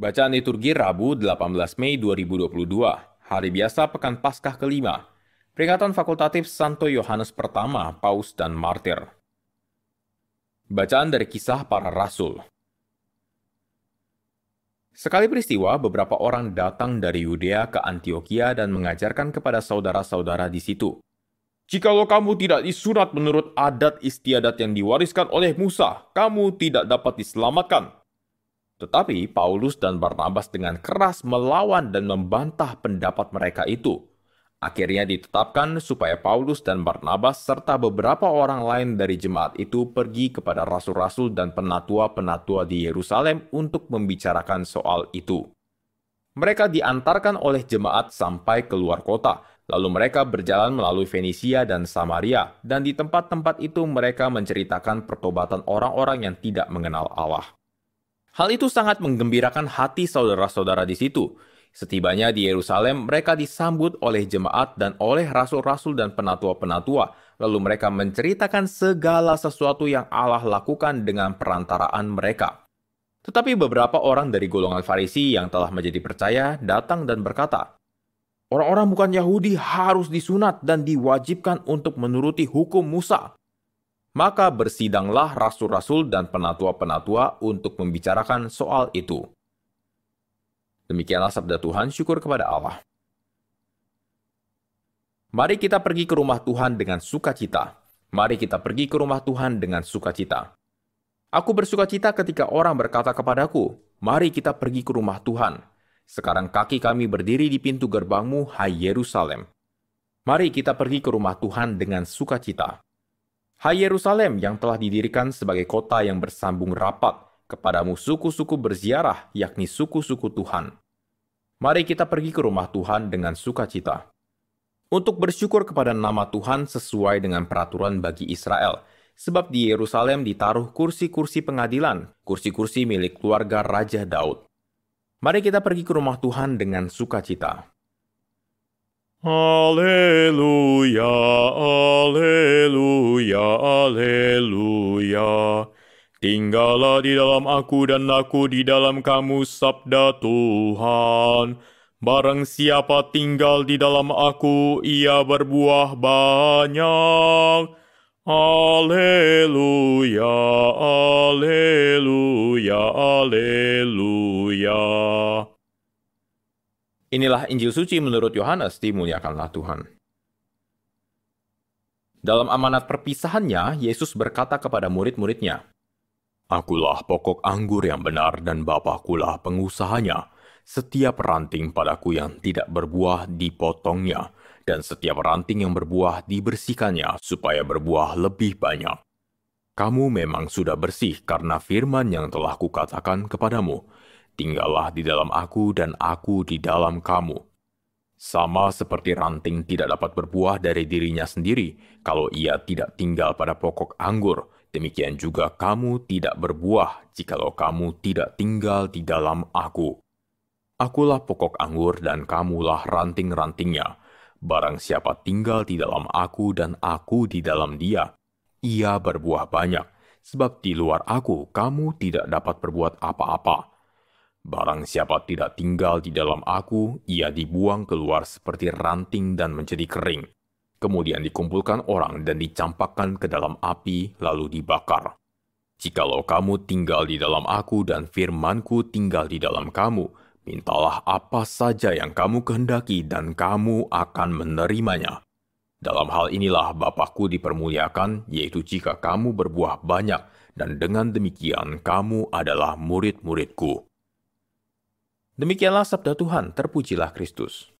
Bacaan liturgi Rabu 18 Mei 2022, hari biasa pekan Paskah kelima, peringatan fakultatif Santo Yohanes pertama, Paus dan Martir. Bacaan dari kisah para rasul. Sekali peristiwa, beberapa orang datang dari Yudea ke Antioquia dan mengajarkan kepada saudara-saudara di situ. Jikalau kamu tidak disurat menurut adat istiadat yang diwariskan oleh Musa, kamu tidak dapat diselamatkan. Tetapi Paulus dan Barnabas dengan keras melawan dan membantah pendapat mereka itu. Akhirnya ditetapkan supaya Paulus dan Barnabas serta beberapa orang lain dari jemaat itu pergi kepada rasul-rasul dan penatua-penatua di Yerusalem untuk membicarakan soal itu. Mereka diantarkan oleh jemaat sampai keluar kota, lalu mereka berjalan melalui Fenisia dan Samaria, dan di tempat-tempat itu mereka menceritakan pertobatan orang-orang yang tidak mengenal Allah. Hal itu sangat menggembirakan hati saudara-saudara di situ. Setibanya di Yerusalem, mereka disambut oleh jemaat dan oleh rasul-rasul dan penatua-penatua. Lalu mereka menceritakan segala sesuatu yang Allah lakukan dengan perantaraan mereka. Tetapi beberapa orang dari golongan Farisi yang telah menjadi percaya datang dan berkata, Orang-orang bukan Yahudi harus disunat dan diwajibkan untuk menuruti hukum Musa maka bersidanglah rasul-rasul dan penatua-penatua untuk membicarakan soal itu. Demikianlah sabda Tuhan, syukur kepada Allah. Mari kita pergi ke rumah Tuhan dengan sukacita. Mari kita pergi ke rumah Tuhan dengan sukacita. Aku bersukacita ketika orang berkata kepadaku, "Mari kita pergi ke rumah Tuhan." Sekarang kaki kami berdiri di pintu gerbangmu, hai Yerusalem. Mari kita pergi ke rumah Tuhan dengan sukacita. Hai Yerusalem yang telah didirikan sebagai kota yang bersambung rapat kepadamu suku-suku berziarah yakni suku-suku Tuhan. Mari kita pergi ke rumah Tuhan dengan sukacita. Untuk bersyukur kepada nama Tuhan sesuai dengan peraturan bagi Israel, sebab di Yerusalem ditaruh kursi-kursi pengadilan, kursi-kursi milik keluarga Raja Daud. Mari kita pergi ke rumah Tuhan dengan sukacita. Alleluia, Alleluia, Alleluia. Tinggallah di dalam aku dan aku di dalam kamu, sabda Tuhan. Barang siapa tinggal di dalam aku, ia berbuah banyak. Alleluia, Alleluia, Alleluia. Inilah Injil suci menurut Yohanes, dimuliakanlah Tuhan. Dalam amanat perpisahannya, Yesus berkata kepada murid-muridnya, Akulah pokok anggur yang benar dan Bapakulah pengusahanya. Setiap ranting padaku yang tidak berbuah dipotongnya, dan setiap ranting yang berbuah dibersihkannya supaya berbuah lebih banyak. Kamu memang sudah bersih karena firman yang telah kukatakan kepadamu tinggallah di dalam aku dan aku di dalam kamu. Sama seperti ranting tidak dapat berbuah dari dirinya sendiri kalau ia tidak tinggal pada pokok anggur, demikian juga kamu tidak berbuah jikalau kamu tidak tinggal di dalam aku. Akulah pokok anggur dan kamulah ranting-rantingnya. Barang siapa tinggal di dalam aku dan aku di dalam dia, ia berbuah banyak, sebab di luar aku kamu tidak dapat berbuat apa-apa. Barang siapa tidak tinggal di dalam aku, ia dibuang keluar seperti ranting dan menjadi kering. Kemudian dikumpulkan orang dan dicampakkan ke dalam api, lalu dibakar. Jikalau kamu tinggal di dalam aku dan firmanku tinggal di dalam kamu, mintalah apa saja yang kamu kehendaki dan kamu akan menerimanya. Dalam hal inilah Bapakku dipermuliakan, yaitu jika kamu berbuah banyak, dan dengan demikian kamu adalah murid-muridku. Demikianlah sabda Tuhan, terpujilah Kristus.